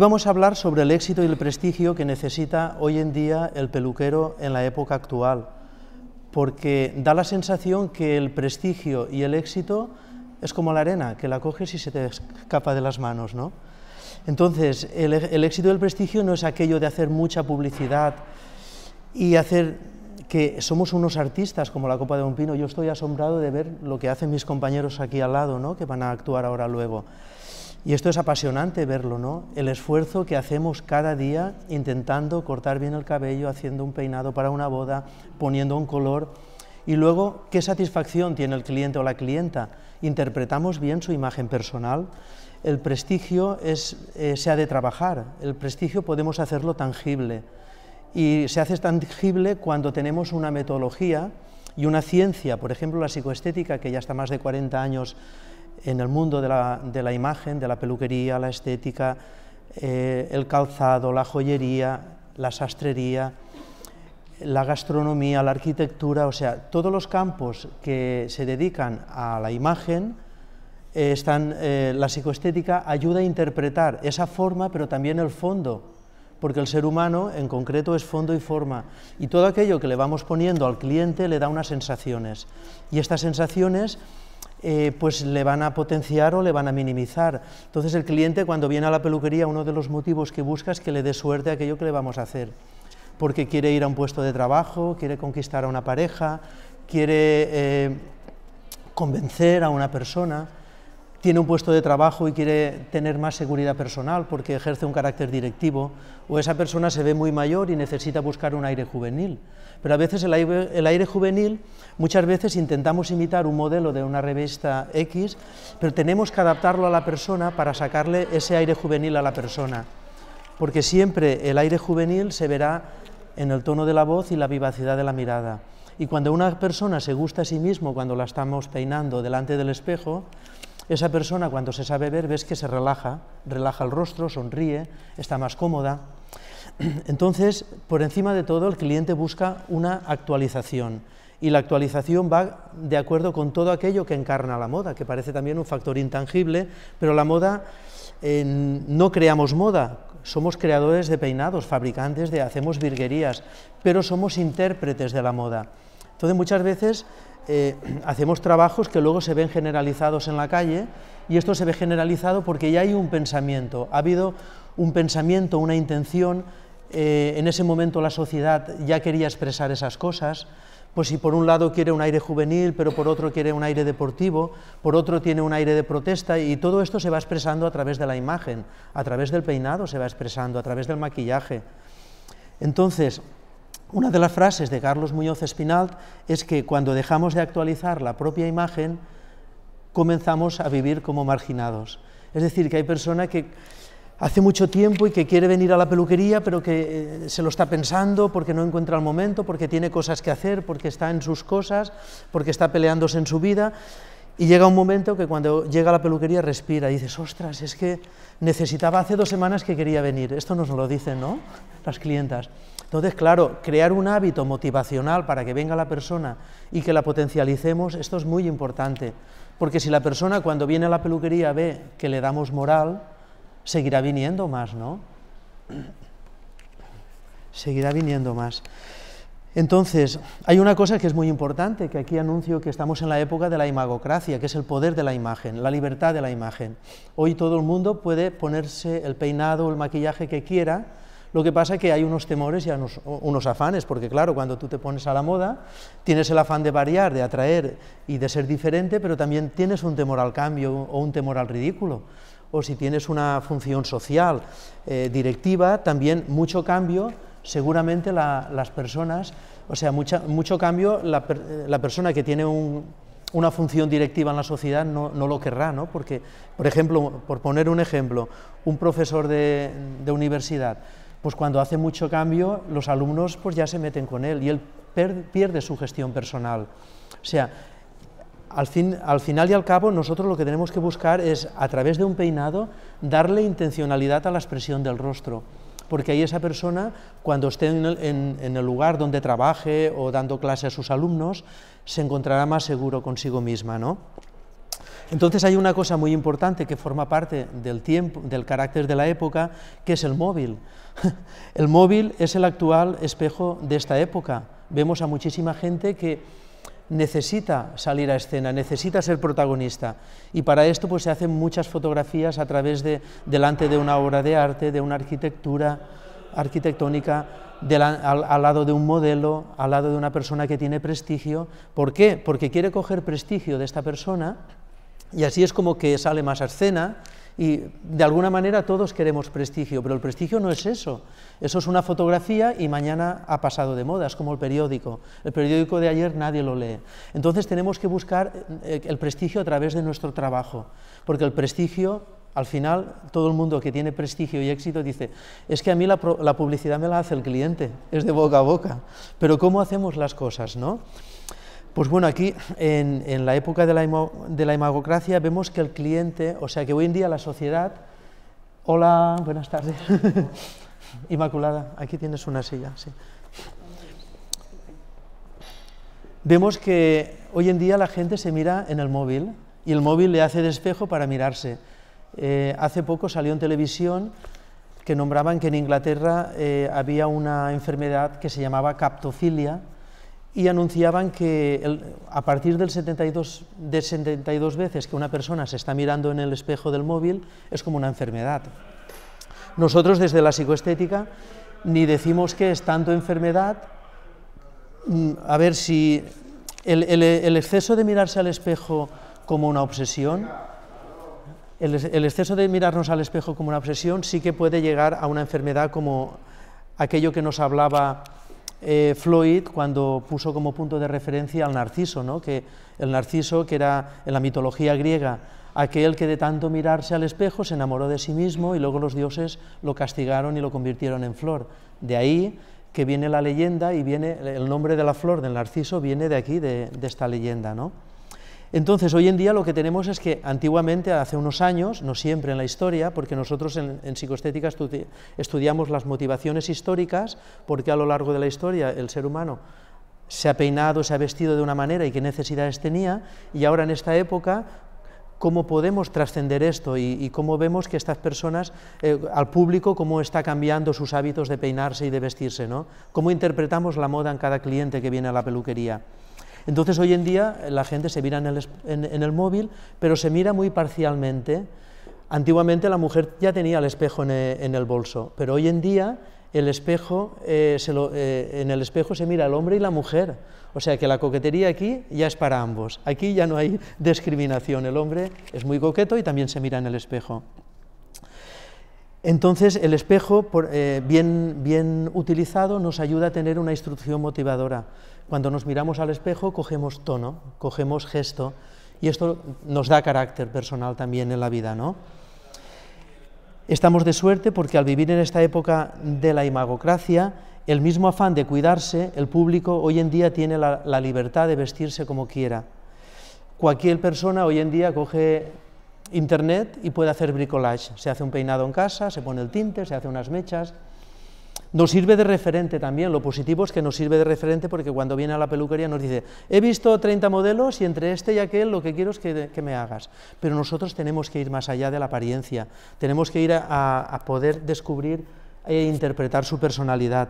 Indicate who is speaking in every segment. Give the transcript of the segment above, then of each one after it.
Speaker 1: vamos a hablar sobre el éxito y el prestigio que necesita hoy en día el peluquero en la época actual, porque da la sensación que el prestigio y el éxito es como la arena, que la coges y se te escapa de las manos, ¿no? Entonces, el, e-, éxito y el prestigio no es aquello de hacer mucha publicidad y hacer que somos unos artistas como la Copa de un Pino. Yo estoy asombrado de ver lo que hacen mis compañeros aquí al lado, ¿no? que van a actuar ahora luego. Y esto es apasionante verlo, ¿no? El esfuerzo que hacemos cada día intentando cortar bien el cabello, haciendo un peinado para una boda, poniendo un color. Y luego, ¿qué satisfacción tiene el cliente o la clienta? Interpretamos bien su imagen personal. El prestigio es, eh, se ha de trabajar, el prestigio podemos hacerlo tangible. Y se hace tangible cuando tenemos una metodología y una ciencia, por ejemplo, la psicoestética, que ya está más de 40 años en el mundo de la, imagen, de la peluquería, la estética, eh, el calzado, la joyería, la sastrería, la gastronomía, la arquitectura, o sea, todos los campos que se dedican a la imagen, eh, están, eh, la psicoestética ayuda a interpretar esa forma, pero también el fondo, porque el ser humano en concreto es fondo y forma, y todo aquello que le vamos poniendo al cliente le da unas sensaciones, y estas sensaciones eh, pues le van a potenciar o le van a minimizar. Entonces el cliente cuando viene a la peluquería, uno de los motivos que busca es que le dé suerte a aquello que le vamos a hacer, porque quiere ir a un puesto de trabajo, quiere conquistar a una pareja, quiere eh, convencer a una persona tiene un puesto de trabajo y quiere tener más seguridad personal porque ejerce un carácter directivo, o esa persona se ve muy mayor y necesita buscar un aire juvenil. Pero a veces el aire, juvenil, muchas veces intentamos imitar un modelo de una revista X, pero tenemos que adaptarlo a la persona para sacarle ese aire juvenil a la persona, porque siempre el aire juvenil se verá en el tono de la voz y la vivacidad de la mirada. Y cuando una persona se gusta a sí mismo cuando la estamos peinando delante del espejo, esa persona cuando se sabe ver ves que se relaja, relaja el rostro, sonríe, está más cómoda. Entonces, por encima de todo, el cliente busca una actualización y la actualización va de acuerdo con todo aquello que encarna la moda, que parece también un factor intangible, pero la moda eh, no creamos moda, somos creadores de peinados, fabricantes de, hacemos virguerías, pero somos intérpretes de la moda. Entonces muchas veces eh, hacemos trabajos que luego se ven generalizados en la calle y esto se ve generalizado porque ya hay un pensamiento, ha habido un pensamiento, una intención, eh, en ese momento la sociedad ya quería expresar esas cosas, pues si por un lado quiere un aire juvenil, pero por otro quiere un aire deportivo, por otro tiene un aire de protesta y todo esto se va expresando a través de la imagen, a través del peinado se va expresando, a través del maquillaje. Entonces, una de las frases de Carlos Muñoz Espinal es que cuando dejamos de actualizar la propia imagen, comenzamos a vivir como marginados. Es decir, que hay personas que hace mucho tiempo y que quiere venir a la peluquería, pero que eh, se lo está pensando porque no encuentra el momento, porque tiene cosas que hacer, porque está en sus cosas, porque está peleándose en su vida. Y llega un momento que cuando llega a la peluquería respira y dices, ostras, es que necesitaba hace dos semanas que quería venir. Esto nos lo dicen, ¿no? Las clientas. Entonces, claro, crear un hábito motivacional para que venga la persona y que la potencialicemos, esto es muy importante. Porque si la persona cuando viene a la peluquería ve que le damos moral, seguirá viniendo más, ¿no? Seguirá viniendo más. Entonces, hay una cosa que es muy importante, que aquí anuncio que estamos en la época de la imagocracia, que es el poder de la imagen, la libertad de la imagen. Hoy todo el mundo puede ponerse el peinado el maquillaje que quiera, lo que pasa es que hay unos temores y unos, unos, afanes, porque claro, cuando tú te pones a la moda, tienes el afán de variar, de atraer y de ser diferente, pero también tienes un temor al cambio o un temor al ridículo. O si tienes una función social eh, directiva, también mucho cambio seguramente las personas, o sea, mucho cambio, eh, la, persona que tiene una función directiva en la sociedad no, lo querrá, ¿no? Porque, por ejemplo, por poner un ejemplo, un profesor de, universidad, pues cuando hace mucho cambio, los alumnos pues ya se meten con él y él pierde su gestión personal. O sea, al final y al cabo, nosotros lo que tenemos que buscar es, a través de un peinado, darle intencionalidad a la expresión del rostro porque ahí esa persona, cuando esté en el, lugar donde trabaje o dando clase a sus alumnos, se encontrará más seguro consigo misma, Entonces hay una cosa muy importante que forma parte del tiempo, del carácter de la época, que es el móvil. El móvil es el actual espejo de esta época. Vemos a muchísima gente que necesita salir a escena, necesita ser protagonista. Y para esto pues, se hacen muchas fotografías a través de, delante de una obra de arte, de una arquitectura arquitectónica, al, al, lado de un modelo, al lado de una persona que tiene prestigio. ¿Por qué? Porque quiere coger prestigio de esta persona y así es como que sale más a escena y de alguna manera todos queremos prestigio, pero el prestigio no es eso. Eso es una fotografía y mañana ha pasado de moda, es como el periódico. El periódico de ayer nadie lo lee. Entonces tenemos que buscar eh, el prestigio a través de nuestro trabajo, porque el prestigio, al final, todo el mundo que tiene prestigio y éxito dice, es que a mí la, publicidad me la hace el cliente, es de boca a boca. Pero ¿cómo hacemos las cosas? no? Pues bueno, aquí en, la época de la, de imagocracia vemos que el cliente, o sea que hoy en día la sociedad... Hola, buenas tardes. Inmaculada, aquí tienes una silla. Sí. Vemos que hoy en día la gente se mira en el móvil y el móvil le hace despejo para mirarse. Eh, hace poco salió en televisión que nombraban que en Inglaterra eh, había una enfermedad que se llamaba captofilia, y anunciaban que a partir del 72, de 72 veces que una persona se está mirando en el espejo del móvil es como una enfermedad. Nosotros desde la psicoestética ni decimos que es tanto enfermedad, mm, a ver si el, exceso de mirarse al espejo como una obsesión, el, el exceso de mirarnos al espejo como una obsesión sí que puede llegar a una enfermedad como aquello que nos hablaba eh, Floyd cuando puso como punto de referencia al narciso, ¿no? que el narciso, que era en la mitología griega aquel que de tanto mirarse al espejo se enamoró de sí mismo y luego los dioses lo castigaron y lo convirtieron en flor. De ahí que viene la leyenda y viene el nombre de la flor del narciso viene de aquí, de, de esta leyenda. ¿no? Entonces, hoy en día lo que tenemos es que antiguamente, hace unos años, no siempre en la historia, porque nosotros en, psicoestética estudiamos las motivaciones históricas, porque a lo largo de la historia el ser humano se ha peinado, se ha vestido de una manera y qué necesidades tenía, y ahora en esta época cómo podemos trascender esto y, cómo vemos que estas personas, eh, al público, cómo está cambiando sus hábitos de peinarse y de vestirse, ¿no? Cómo interpretamos la moda en cada cliente que viene a la peluquería. Entonces hoy en día la gente se mira en el, móvil, pero se mira muy parcialmente. Antiguamente la mujer ya tenía el espejo en, eh, el bolso, pero hoy en día el espejo, eh, se eh, en el espejo se mira el hombre y la mujer. O sea que la coquetería aquí ya es para ambos. Aquí ya no hay discriminación. El hombre es muy coqueto y también se mira en el espejo. Entonces el espejo, bien utilizado, nos ayuda a tener una instrucción motivadora. Cuando nos miramos al espejo cogemos tono, cogemos gesto y esto nos da carácter personal también en la vida, ¿no? Estamos de suerte porque al vivir en esta época de la imagocracia, el mismo afán de cuidarse, el público hoy en día tiene la, libertad de vestirse como quiera. Cualquier persona hoy en día coge internet y puede hacer bricolage. Se hace un peinado en casa, se pone el tinte, se hace unas mechas, nos sirve de referente también, lo positivo es que nos sirve de referente porque cuando viene a la peluquería nos dice, he visto 30 modelos y entre este y aquel lo que quiero es que, me hagas. Pero nosotros tenemos que ir más allá de la apariencia, tenemos que ir a, a poder descubrir e interpretar su personalidad.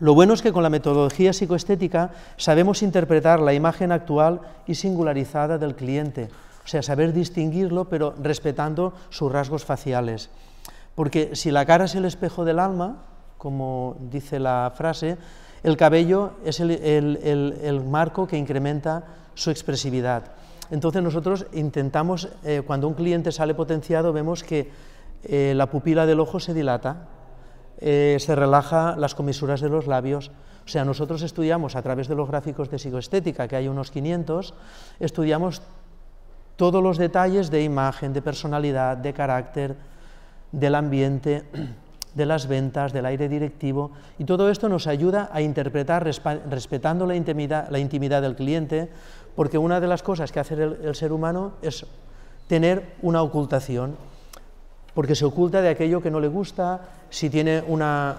Speaker 1: Lo bueno es que con la metodología psicoestética sabemos interpretar la imagen actual y singularizada del cliente, o sea, saber distinguirlo, pero respetando sus rasgos faciales. Porque si la cara es el espejo del alma, como dice la frase, el cabello es el, marco que incrementa su expresividad. Entonces nosotros intentamos, eh, cuando un cliente sale potenciado, vemos que eh, la pupila del ojo se dilata, eh, se relaja las comisuras de los labios. O sea, nosotros estudiamos a través de los gráficos de psicoestética, que hay unos 500, estudiamos todos los detalles de imagen, de personalidad, de carácter, del ambiente, de las ventas, del aire directivo, y todo esto nos ayuda a interpretar respetando la intimidad, la intimidad del cliente, porque una de las cosas que hace el, ser humano es tener una ocultación, porque se oculta de aquello que no le gusta, si tiene una,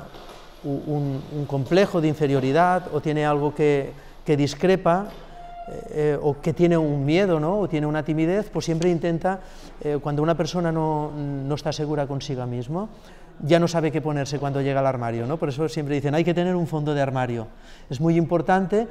Speaker 1: un, complejo de inferioridad o tiene algo que, que discrepa, eh, eh, o que tiene un miedo ¿no? o tiene una timidez, pues siempre intenta, eh, cuando una persona no, no está segura consigo mismo, ya no sabe qué ponerse cuando llega al armario, ¿no? Por eso siempre dicen, hay que tener un fondo de armario. Es muy importante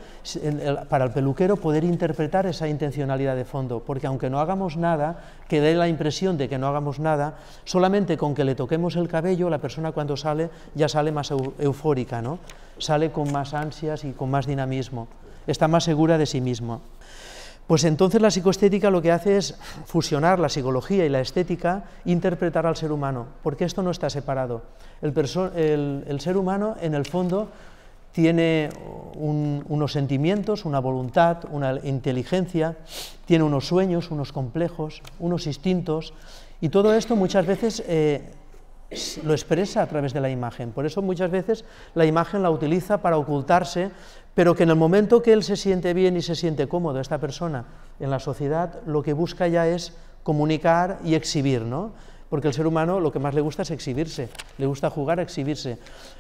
Speaker 1: para el peluquero poder interpretar esa intencionalidad de fondo, porque aunque no hagamos nada, que dé la impresión de que no hagamos nada, solamente con que le toquemos el cabello, la persona cuando sale ya sale más eufórica, ¿no? Sale con más ansias y con más dinamismo, está más segura de sí misma. Pues entonces la psicoestética lo que hace es fusionar la psicología y la estética, interpretar al ser humano, porque esto no está separado. El, ser humano, en el fondo, tiene unos sentimientos, una voluntad, una inteligencia, tiene unos sueños, unos complejos, unos instintos, y todo esto muchas veces eh, lo expresa a través de la imagen. Por eso muchas veces la imagen la utiliza para ocultarse pero que en el momento que él se siente bien y se siente cómodo, esta persona en la sociedad, lo que busca ya es comunicar y exhibir, ¿no? Porque el ser humano lo que más le gusta es exhibirse, le gusta jugar a exhibirse.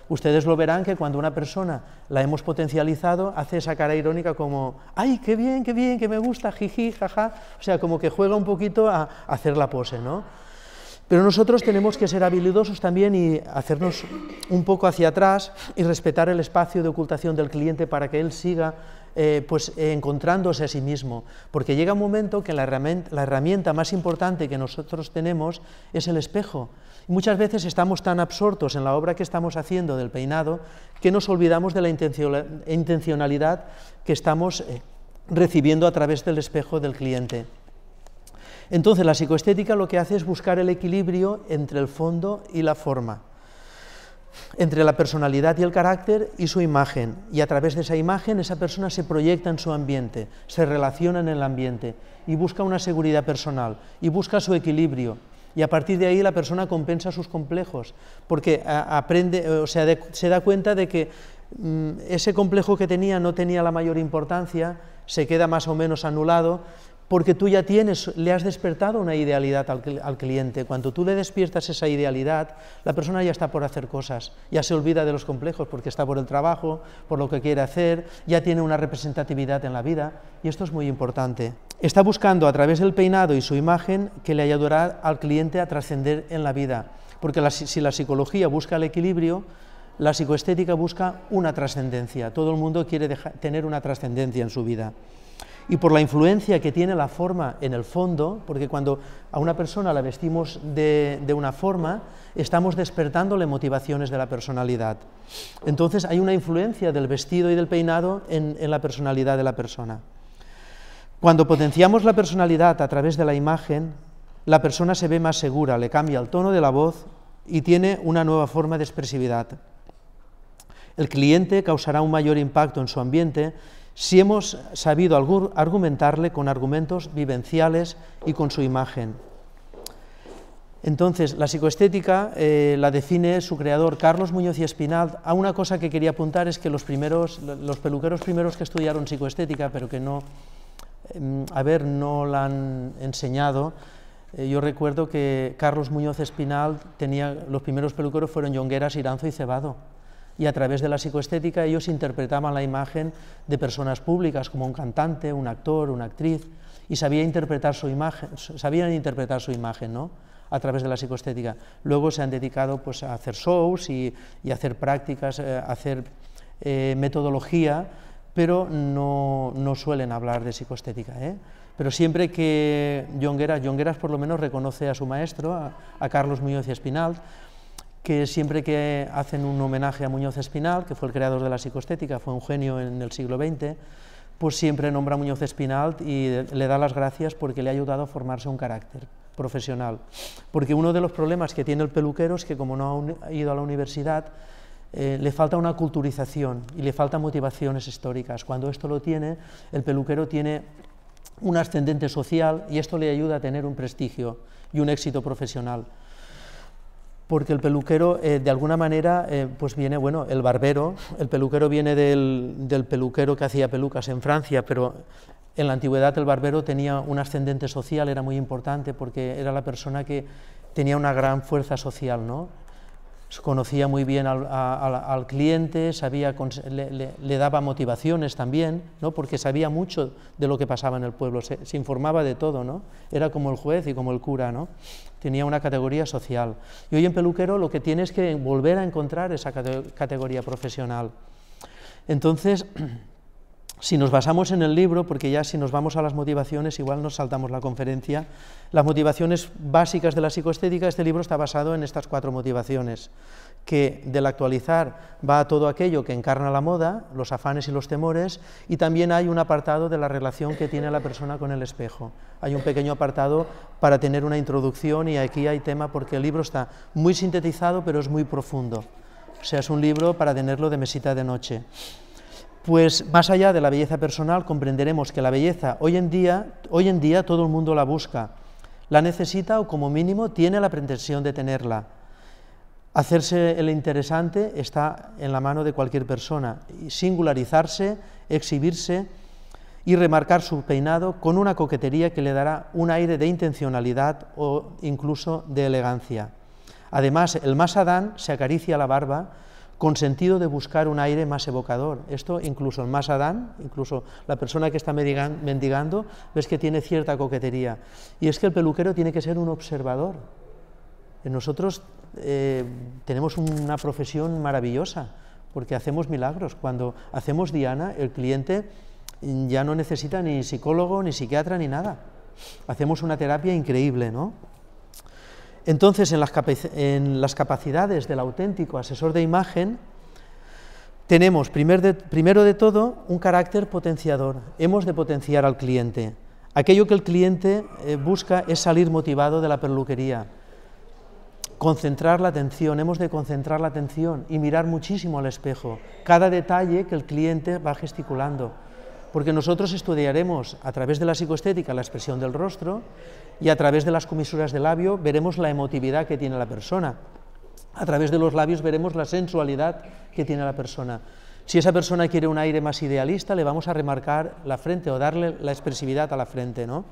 Speaker 1: Ustedes lo verán que cuando una persona la hemos potencializado, hace esa cara irónica como, ¡ay, qué bien, qué bien, que me gusta, jiji, jaja! O sea, como que juega un poquito a hacer la pose, ¿no? Pero nosotros tenemos que ser habilidosos también y hacernos un poco hacia atrás y respetar el espacio de ocultación del cliente para que él siga eh, pues, encontrándose a sí mismo. Porque llega un momento que la herramienta más importante que nosotros tenemos es el espejo. Muchas veces estamos tan absortos en la obra que estamos haciendo del peinado que nos olvidamos de la intencionalidad que estamos eh, recibiendo a través del espejo del cliente. Entonces la psicoestética lo que hace es buscar el equilibrio entre el fondo y la forma, entre la personalidad y el carácter y su imagen. Y a través de esa imagen esa persona se proyecta en su ambiente, se relaciona en el ambiente y busca una seguridad personal y busca su equilibrio. Y a partir de ahí la persona compensa sus complejos, porque eh, aprende, eh, o sea, se da cuenta de que mm, ese complejo que tenía no tenía la mayor importancia, se queda más o menos anulado porque tú ya tienes, le has despertado una idealidad al, cliente. Cuando tú le despiertas esa idealidad, la persona ya está por hacer cosas, ya se olvida de los complejos porque está por el trabajo, por lo que quiere hacer, ya tiene una representatividad en la vida y esto es muy importante. Está buscando a través del peinado y su imagen que le ayudará al cliente a trascender en la vida, porque si la psicología busca el equilibrio, la psicoestética busca una trascendencia. Todo el mundo quiere tener una trascendencia en su vida y por la influencia que tiene la forma en el fondo, porque cuando a una persona la vestimos de, una forma, estamos despertándole motivaciones de la personalidad. Entonces hay una influencia del vestido y del peinado en, en la personalidad de la persona. Cuando potenciamos la personalidad a través de la imagen, la persona se ve más segura, le cambia el tono de la voz y tiene una nueva forma de expresividad. El cliente causará un mayor impacto en su ambiente si hemos sabido argumentarle con argumentos vivenciales y con su imagen. Entonces, la psicoestética eh, la define su creador, Carlos Muñoz y Espinal. A ah, una cosa que quería apuntar es que los, primeros, peluqueros primeros que estudiaron psicoestética, pero que no, em, a ver, no la han enseñado, eh, yo recuerdo que Carlos Muñoz Espinal tenía, los primeros peluqueros fueron Jongueras, Iranzo y Cebado y a través de la psicoestética ellos interpretaban la imagen de personas públicas como un cantante, un actor, una actriz y interpretar su imagen, sabían interpretar su imagen, ¿no? a través de la psicoestética. Luego se han dedicado pues, a hacer shows y, y hacer prácticas, eh, hacer eh, metodología, pero no, suelen hablar de psicoestética. ¿eh? Pero siempre que Jongueras, Jongueras por lo menos reconoce a su maestro, a, a Carlos Muñoz y Espinal, que siempre que hacen un homenaje a Muñoz Espinal, que fue el creador de la psicoestética, fue un genio en el siglo XX, pues siempre nombra a Muñoz Espinal y le da las gracias porque le ha ayudado a formarse un carácter profesional. Porque uno de los problemas que tiene el peluquero es que como no ha ido a la universidad, eh, le falta una culturización y le faltan motivaciones históricas. Cuando esto lo tiene, el peluquero tiene un ascendente social y esto le ayuda a tener un prestigio y un éxito profesional porque el peluquero eh, de alguna manera eh, pues viene, bueno, el barbero, el peluquero viene del, del, peluquero que hacía pelucas en Francia, pero en la antigüedad el barbero tenía un ascendente social, era muy importante porque era la persona que tenía una gran fuerza social, ¿no? Pues, conocía muy bien al, cliente, sabía, le, daba motivaciones también, ¿no? porque sabía mucho de lo que pasaba en el pueblo, se, informaba de todo, ¿no? era como el juez y como el cura, ¿no? tenía una categoría social. Y hoy en peluquero lo que tienes que volver a encontrar esa categoría profesional. Entonces, si nos basamos en el libro, porque ya si nos vamos a las motivaciones, igual nos saltamos la conferencia, las motivaciones básicas de la psicoestética, este libro está basado en estas cuatro motivaciones, que del actualizar va a todo aquello que encarna la moda, los afanes y los temores, y también hay un apartado de la relación que tiene la persona con el espejo. Hay un pequeño apartado para tener una introducción y aquí hay tema porque el libro está muy sintetizado, pero es muy profundo. O sea, es un libro para tenerlo de mesita de noche pues más allá de la belleza personal comprenderemos que la belleza hoy en día, hoy en día todo el mundo la busca, la necesita o como mínimo tiene la pretensión de tenerla. Hacerse el interesante está en la mano de cualquier persona, singularizarse, exhibirse y remarcar su peinado con una coquetería que le dará un aire de intencionalidad o incluso de elegancia. Además, el más Adán se acaricia la barba con sentido de buscar un aire más evocador. Esto incluso en más Adán, incluso la persona que está mendigando, ves que tiene cierta coquetería. Y es que el peluquero tiene que ser un observador. Nosotros eh, tenemos una profesión maravillosa, porque hacemos milagros. Cuando hacemos Diana, el cliente ya no necesita ni psicólogo, ni psiquiatra, ni nada. Hacemos una terapia increíble, ¿no? Entonces, en las, capacidades del auténtico asesor de imagen, tenemos primero de todo un carácter potenciador. Hemos de potenciar al cliente. Aquello que el cliente eh, busca es salir motivado de la peluquería. Concentrar la atención, hemos de concentrar la atención y mirar muchísimo al espejo, cada detalle que el cliente va gesticulando. Porque nosotros estudiaremos a través de la psicoestética la expresión del rostro, y a través de las comisuras de labio veremos la emotividad que tiene la persona. A través de los labios veremos la sensualidad que tiene la persona. Si esa persona quiere un aire más idealista, le vamos a remarcar la frente o darle la expresividad a la frente, ¿no?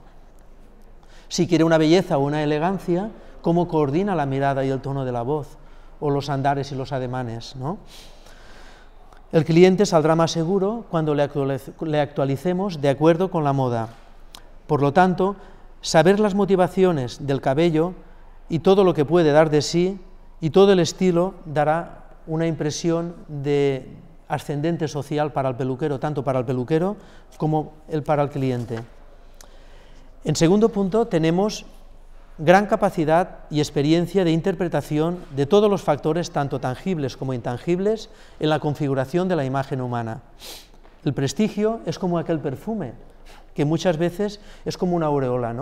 Speaker 1: Si quiere una belleza o una elegancia, cómo coordina la mirada y el tono de la voz, o los andares y los ademanes, ¿no? El cliente saldrá más seguro cuando le actualicemos de acuerdo con la moda. Por lo tanto, saber las motivaciones del cabello y todo lo que puede dar de sí y todo el estilo dará una impresión de ascendente social para el peluquero, tanto para el peluquero como el para el cliente. En segundo punto, tenemos gran capacidad y experiencia de interpretación de todos los factores, tanto tangibles como intangibles, en la configuración de la imagen humana. El prestigio es como aquel perfume que muchas veces es como una aureola,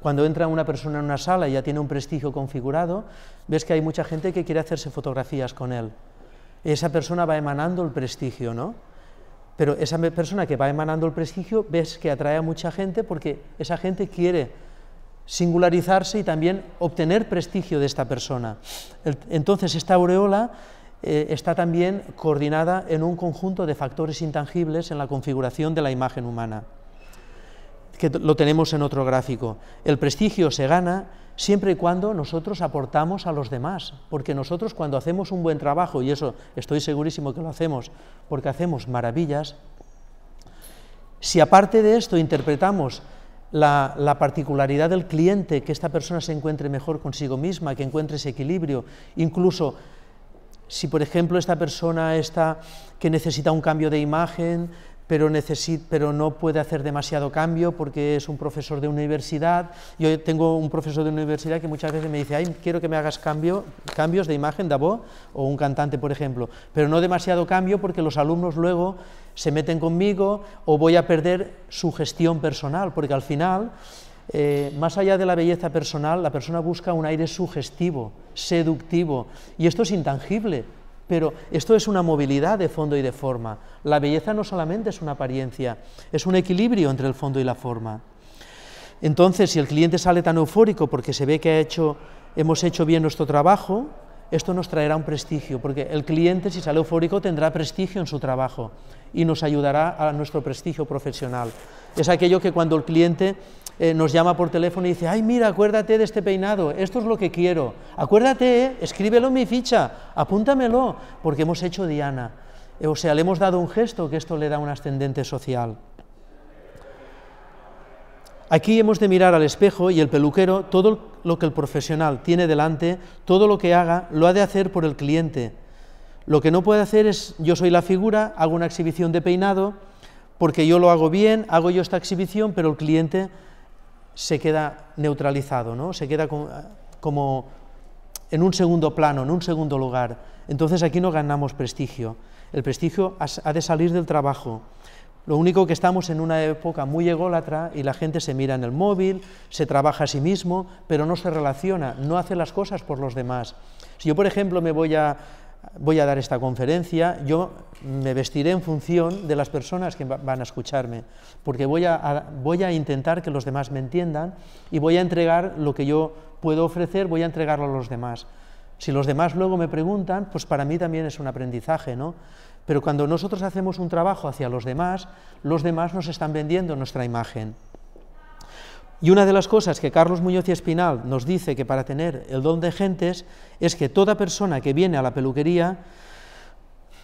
Speaker 1: Cuando entra una persona en una sala y ya tiene un prestigio configurado, ves que hay mucha gente que quiere hacerse fotografías con él. Esa persona va emanando el prestigio, ¿no? Pero esa persona que va emanando el prestigio, ves que atrae a mucha gente porque esa gente quiere singularizarse y también obtener prestigio de esta persona. Entonces, esta aureola eh, está también coordinada en un conjunto de factores intangibles en la configuración de la imagen humana que lo tenemos en otro gráfico. El prestigio se gana siempre y cuando nosotros aportamos a los demás, porque nosotros cuando hacemos un buen trabajo, y eso estoy segurísimo que lo hacemos, porque hacemos maravillas, si aparte de esto interpretamos la, la, particularidad del cliente, que esta persona se encuentre mejor consigo misma, que encuentre ese equilibrio, incluso si por ejemplo esta persona está que necesita un cambio de imagen, pero, no puede hacer demasiado cambio porque es un profesor de universidad. Yo tengo un profesor de universidad que muchas veces me dice, ay, quiero que me hagas cambio, cambios de imagen, de voz, o un cantante, por ejemplo, pero no demasiado cambio porque los alumnos luego se meten conmigo o voy a perder su gestión personal, porque al final... Eh, más allá de la belleza personal, la persona busca un aire sugestivo, seductivo, y esto es intangible, pero esto es una movilidad de fondo y de forma. La belleza no solamente es una apariencia, es un equilibrio entre el fondo y la forma. Entonces, si el cliente sale tan eufórico porque se ve que hemos hecho bien nuestro trabajo, esto nos traerá un prestigio, porque el cliente, si sale eufórico, tendrá prestigio en su trabajo y nos ayudará a nuestro prestigio profesional. Es aquello que cuando el cliente eh, nos llama por teléfono y dice, ay, mira, acuérdate de este peinado, esto es lo que quiero, acuérdate, eh, escríbelo en mi ficha, apúntamelo, porque hemos hecho Diana. Eh, o sea, le hemos dado un gesto que esto le da un ascendente social. Aquí hemos de mirar al espejo y el peluquero, todo lo que el profesional tiene delante, todo lo que haga, lo ha de hacer por el cliente. Lo que no puede hacer es, yo soy la figura, hago una exhibición de peinado, porque yo lo hago bien, hago yo esta exhibición, pero el cliente se queda neutralizado, ¿no? se queda como en un segundo plano, en un segundo lugar. Entonces aquí no ganamos prestigio. El prestigio ha de salir del trabajo. Lo único que estamos en una época muy ególatra y la gente se mira en el móvil, se trabaja a sí mismo, pero no se relaciona, no hace las cosas por los demás. Si yo, por ejemplo, me voy a, voy a dar esta conferencia, yo me vestiré en función de las personas que van a escucharme, porque voy a, intentar que los demás me entiendan y voy a entregar lo que yo puedo ofrecer, voy a entregarlo a los demás. Si los demás luego me preguntan, pues para mí también es un aprendizaje, ¿no? Pero cuando nosotros hacemos un trabajo hacia los demás, los demás nos están vendiendo nuestra imagen. Y una de las cosas que Carlos Muñoz y Espinal nos dice que para tener el don de gentes es que toda persona que viene a la peluquería,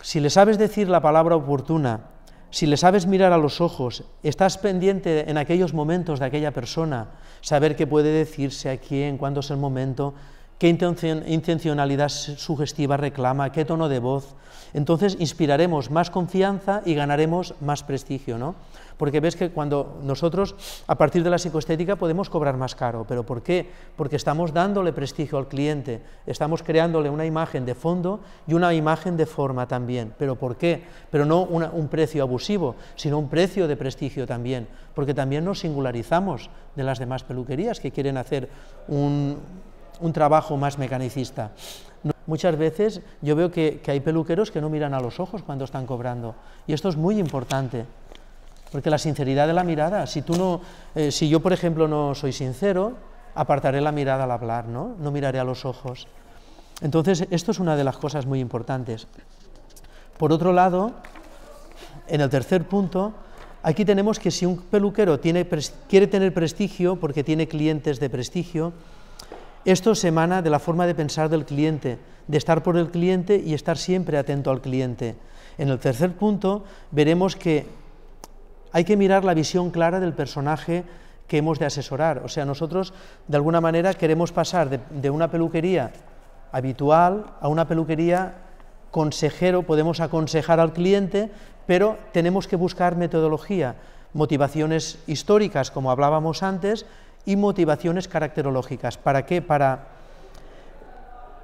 Speaker 1: si le sabes decir la palabra oportuna, si le sabes mirar a los ojos, estás pendiente en aquellos momentos de aquella persona, saber qué puede decirse, a quién, cuándo es el momento, qué intencionalidad sugestiva reclama, qué tono de voz, entonces inspiraremos más confianza y ganaremos más prestigio, ¿no? Porque ves que cuando nosotros, a partir de la psicoestética, podemos cobrar más caro. ¿Pero por qué? Porque estamos dándole prestigio al cliente, estamos creándole una imagen de fondo y una imagen de forma también. ¿Pero por qué? Pero no un precio abusivo, sino un precio de prestigio también. Porque también nos singularizamos de las demás peluquerías que quieren hacer un, trabajo más mecanicista. Muchas veces yo veo que, hay peluqueros que no miran a los ojos cuando están cobrando y esto es muy importante. Porque la sinceridad de la mirada, si tú no, eh, si yo por ejemplo no soy sincero, apartaré la mirada al hablar, ¿no? No miraré a los ojos. Entonces, esto es una de las cosas muy importantes. Por otro lado, en el tercer punto, aquí tenemos que si un peluquero tiene, quiere tener prestigio porque tiene clientes de prestigio, esto se emana de la forma de pensar del cliente, de estar por el cliente y estar siempre atento al cliente. En el tercer punto veremos que hay que mirar la visión clara del personaje que hemos de asesorar. O sea, nosotros de alguna manera queremos pasar de, una peluquería habitual a una peluquería consejero, podemos aconsejar al cliente, pero tenemos que buscar metodología, motivaciones históricas, como hablábamos antes, y motivaciones caracterológicas. ¿Para qué? Para,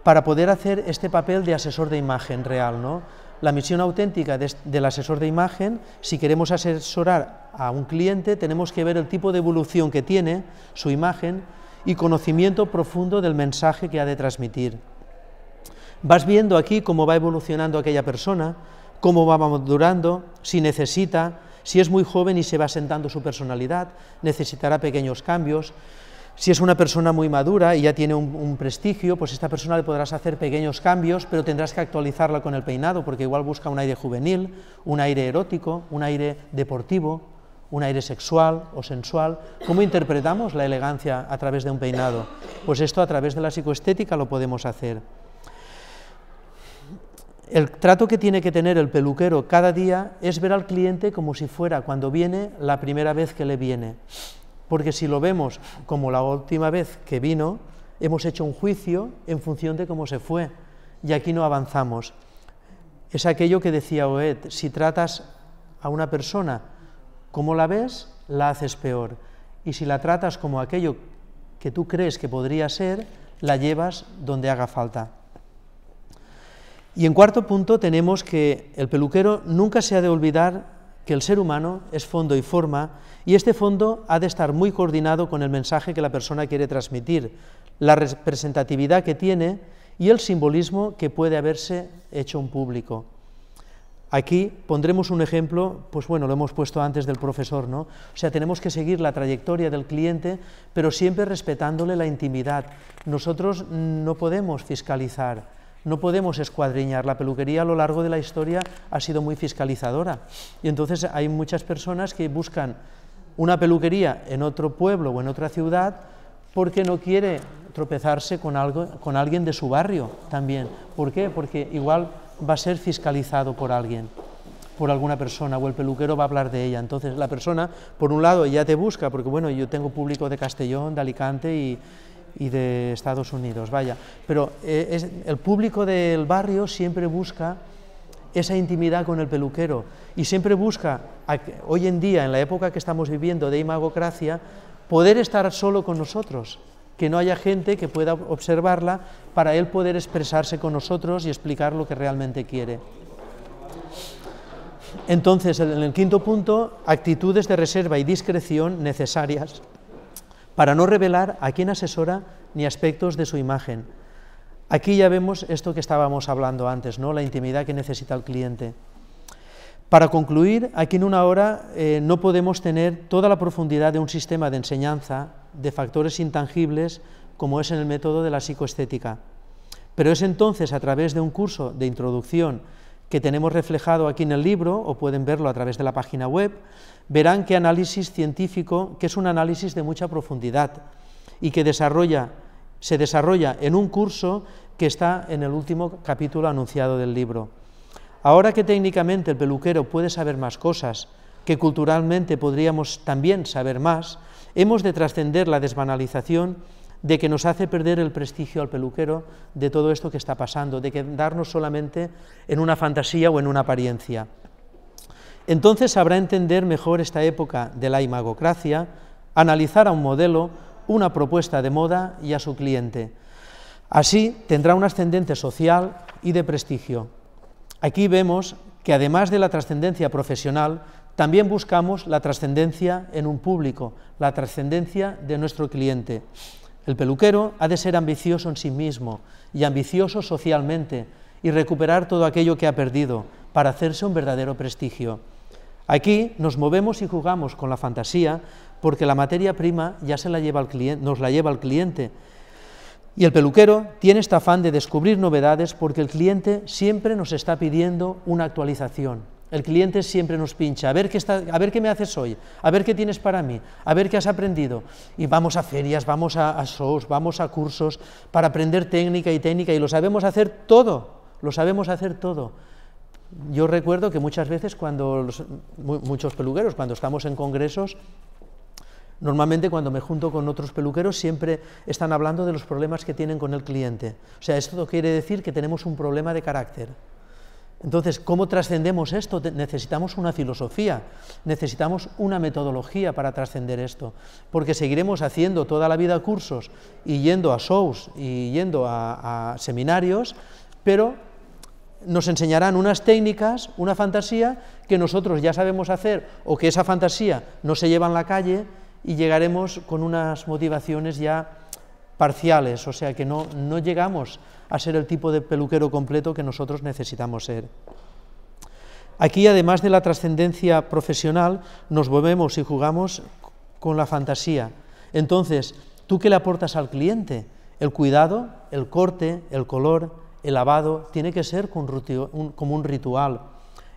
Speaker 1: para poder hacer este papel de asesor de imagen real, ¿no? la misión auténtica del asesor de imagen, si queremos asesorar a un cliente, tenemos que ver el tipo de evolución que tiene su imagen y conocimiento profundo del mensaje que ha de transmitir. Vas viendo aquí cómo va evolucionando aquella persona, cómo va madurando, si necesita, si es muy joven y se va sentando su personalidad, necesitará pequeños cambios, si es una persona muy madura y ya tiene un, prestigio, pues esta persona le podrás hacer pequeños cambios, pero tendrás que actualizarla con el peinado, porque igual busca un aire juvenil, un aire erótico, un aire deportivo, un aire sexual o sensual. ¿Cómo interpretamos la elegancia a través de un peinado? Pues esto a través de la psicoestética lo podemos hacer. El trato que tiene que tener el peluquero cada día es ver al cliente como si fuera cuando viene la primera vez que le viene. Porque si lo vemos como la última vez que vino, hemos hecho un juicio en función de cómo se fue y aquí no avanzamos. Es aquello que decía Oed, si tratas a una persona como la ves, la haces peor. Y si la tratas como aquello que tú crees que podría ser, la llevas donde haga falta. Y en cuarto punto tenemos que el peluquero nunca se ha de olvidar que el ser humano es fondo y forma y este fondo ha de estar muy coordinado con el mensaje que la persona quiere transmitir, la representatividad que tiene y el simbolismo que puede haberse hecho un público. Aquí pondremos un ejemplo, pues bueno, lo hemos puesto antes del profesor, ¿no? O sea, tenemos que seguir la trayectoria del cliente, pero siempre respetándole la intimidad. Nosotros no podemos fiscalizar, no podemos escuadriñar. La peluquería a lo largo de la historia ha sido muy fiscalizadora. Y entonces hay muchas personas que buscan una peluquería en otro pueblo o en otra ciudad porque no quiere tropezarse con, algo, con alguien de su barrio también. ¿Por qué? Porque igual va a ser fiscalizado por alguien, por alguna persona, o el peluquero va a hablar de ella. Entonces la persona, por un lado, ya te busca, porque bueno, yo tengo público de Castellón, de Alicante y, de Estados Unidos, vaya. Pero eh, el público del barrio siempre busca esa intimidad con el peluquero y siempre busca, hoy en día, en la época que estamos viviendo de imagocracia, poder estar solo con nosotros, que no haya gente que pueda observarla para él poder expresarse con nosotros y explicar lo que realmente quiere. Entonces, en el quinto punto, actitudes de reserva y discreción necesarias para no revelar a quien asesora ni aspectos de su imagen, Aquí ya vemos esto que estábamos hablando antes, ¿no? la intimidad que necesita el cliente. Para concluir, aquí en una hora eh, no podemos tener toda la profundidad de un sistema de enseñanza de factores intangibles como es en el método de la psicoestética. Pero es entonces a través de un curso de introducción que tenemos reflejado aquí en el libro, o pueden verlo a través de la página web, verán que análisis científico, que es un análisis de mucha profundidad y que desarrolla, se desarrolla en un curso que está en el último capítulo anunciado del libro. Ahora que técnicamente el peluquero puede saber más cosas, que culturalmente podríamos también saber más, hemos de trascender la desbanalización de que nos hace perder el prestigio al peluquero de todo esto que está pasando, de quedarnos solamente en una fantasía o en una apariencia. Entonces sabrá entender mejor esta época de la imagocracia, analizar a un modelo, una propuesta de moda y a su cliente Así tendrá un ascendente social y de prestigio. Aquí vemos que además de la trascendencia profesional, también buscamos la trascendencia en un público, la trascendencia de nuestro cliente. El peluquero ha de ser ambicioso en sí mismo y ambicioso socialmente y recuperar todo aquello que ha perdido para hacerse un verdadero prestigio. Aquí nos movemos y jugamos con la fantasía porque la materia prima ya se la nos la lleva el cliente y el peluquero tiene este afán de descubrir novedades porque el cliente siempre nos está pidiendo una actualización. El cliente siempre nos pincha, a ver, qué está, a ver qué me haces hoy, a ver qué tienes para mí, a ver qué has aprendido. Y vamos a ferias, vamos a, shows, vamos a cursos para aprender técnica y técnica y lo sabemos hacer todo, lo sabemos hacer todo. Yo recuerdo que muchas veces cuando muchos peluqueros, cuando estamos en congresos, Normalmente cuando me junto con otros peluqueros siempre están hablando de los problemas que tienen con el cliente. O sea, esto quiere decir que tenemos un problema de carácter. Entonces, ¿cómo trascendemos esto? Necesitamos una filosofía, necesitamos una metodología para trascender esto, porque seguiremos haciendo toda la vida cursos y yendo a shows y yendo a, a seminarios, pero nos enseñarán unas técnicas, una fantasía que nosotros ya sabemos hacer o que esa fantasía no se lleva en la calle, y llegaremos con unas motivaciones ya parciales, o sea que no, no llegamos a ser el tipo de peluquero completo que nosotros necesitamos ser. Aquí, además de la trascendencia profesional, nos volvemos y jugamos con la fantasía. Entonces, ¿tú qué le aportas al cliente? El cuidado, el corte, el color, el lavado, tiene que ser como un ritual.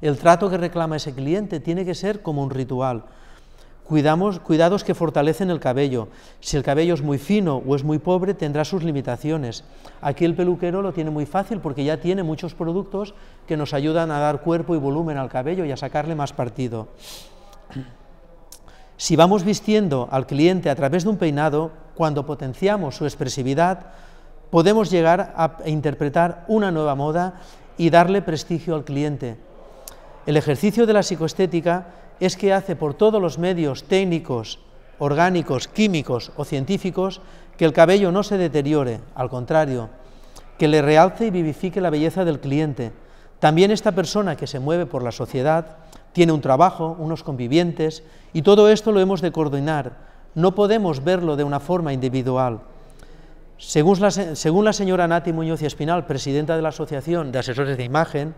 Speaker 1: El trato que reclama ese cliente tiene que ser como un ritual cuidados que fortalecen el cabello. Si el cabello es muy fino o es muy pobre, tendrá sus limitaciones. Aquí el peluquero lo tiene muy fácil porque ya tiene muchos productos que nos ayudan a dar cuerpo y volumen al cabello y a sacarle más partido. Si vamos vistiendo al cliente a través de un peinado, cuando potenciamos su expresividad, podemos llegar a interpretar una nueva moda y darle prestigio al cliente. El ejercicio de la psicoestética es que hace por todos los medios técnicos, orgánicos, químicos o científicos que el cabello no se deteriore, al contrario, que le realce y vivifique la belleza del cliente. También esta persona que se mueve por la sociedad tiene un trabajo, unos convivientes, y todo esto lo hemos de coordinar. No podemos verlo de una forma individual. Según la, señora Nati Muñoz Espinal, presidenta de la Asociación de Asesores de Imagen,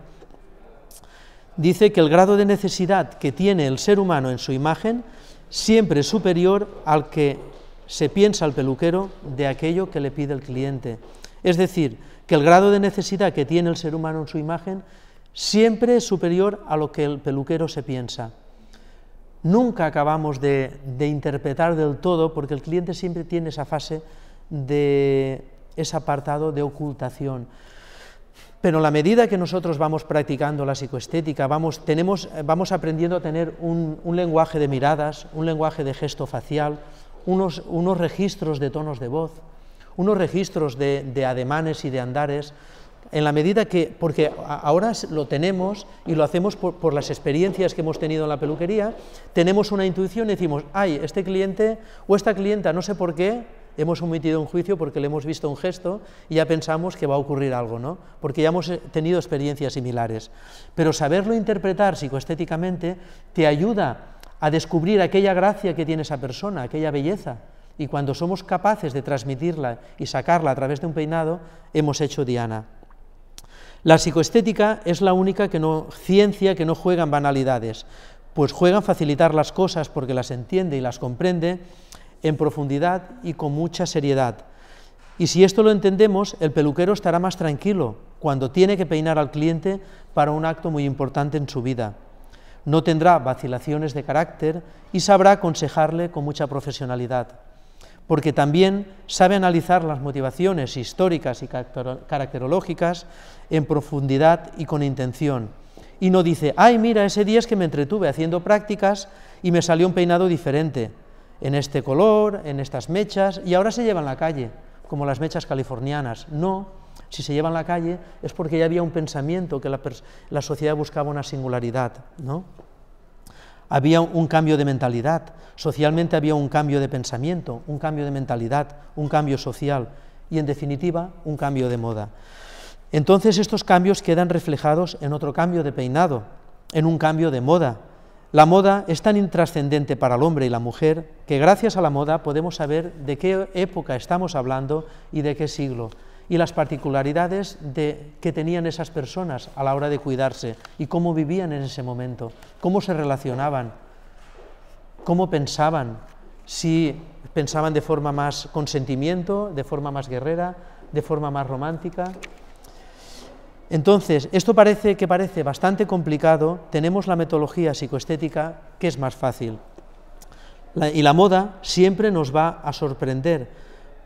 Speaker 1: dice que el grado de necesidad que tiene el ser humano en su imagen siempre es superior al que se piensa el peluquero de aquello que le pide el cliente. Es decir, que el grado de necesidad que tiene el ser humano en su imagen siempre es superior a lo que el peluquero se piensa. Nunca acabamos de, interpretar del todo porque el cliente siempre tiene esa fase de ese apartado de ocultación. Pero a la medida que nosotros vamos practicando la psicoestética, vamos, tenemos, eh, vamos aprendiendo a tener un, lenguaje de miradas, un lenguaje de gesto facial, unos, unos registros de tonos de voz, unos registros de, ademanes y de andares, en la medida que, porque ahora lo tenemos y lo hacemos por, por, las experiencias que hemos tenido en la peluquería, tenemos una intuición y decimos, ay, este cliente o esta clienta, no sé por qué, hemos omitido un juicio porque le hemos visto un gesto y ya pensamos que va a ocurrir algo, ¿no? porque ya hemos eh, tenido experiencias similares. Pero saberlo interpretar psicoestéticamente te ayuda a descubrir aquella gracia que tiene esa persona, aquella belleza. Y cuando somos capaces de transmitirla y sacarla a través de un peinado, hemos hecho Diana. La psicoestética es la única ciencia que no juega en banalidades, pues juega en facilitar las cosas porque las entiende y las comprende, en profundidad y con mucha seriedad. Y si esto lo entendemos, el peluquero estará más tranquilo cuando tiene que peinar al cliente para un acto muy importante en su vida. No tendrá vacilaciones de carácter y sabrá aconsejarle con mucha profesionalidad, porque también sabe analizar las motivaciones históricas y caracterológicas en profundidad y con intención. Y no dice, ay, mira, ese día es que me entretuve haciendo prácticas y me salió un peinado diferente en este color, en estas mechas, y ahora se llevan la calle, como las mechas californianas. No, si se llevan la calle es porque ya había un pensamiento que la, sociedad buscaba una singularidad. ¿no? Había un cambio de mentalidad, socialmente había un cambio de pensamiento, un cambio de mentalidad, un cambio social y en definitiva un cambio de moda. Entonces estos cambios quedan reflejados en otro cambio de peinado, en un cambio de moda, la moda es tan intrascendente para el hombre y la mujer que gracias a la moda podemos saber de qué época estamos hablando y de qué siglo, y las particularidades de, que tenían esas personas a la hora de cuidarse y cómo vivían en ese momento, cómo se relacionaban, cómo pensaban, si pensaban de forma más consentimiento, de forma más guerrera, de forma más romántica, entonces, esto parece que parece bastante complicado, tenemos la metodología psicoestética que es más fácil. y la moda siempre nos va a sorprender,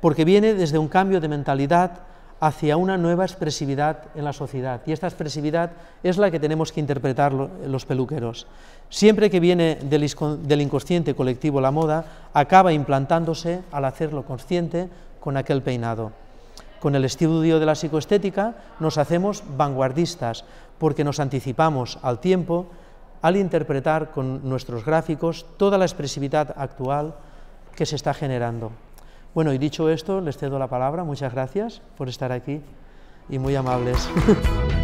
Speaker 1: porque viene desde un cambio de mentalidad hacia una nueva expresividad en la sociedad. Y esta expresividad es la que tenemos que interpretar los peluqueros. Siempre que viene del inconsciente colectivo la moda, acaba implantándose al hacerlo consciente con aquel peinado. Con el estudio de la psicoestética nos hacemos vanguardistas porque nos anticipamos al tiempo al interpretar con nuestros gráficos toda la expresividad actual que se está generando. Bueno, y dicho esto, les cedo la palabra. Muchas gracias por estar aquí y muy amables.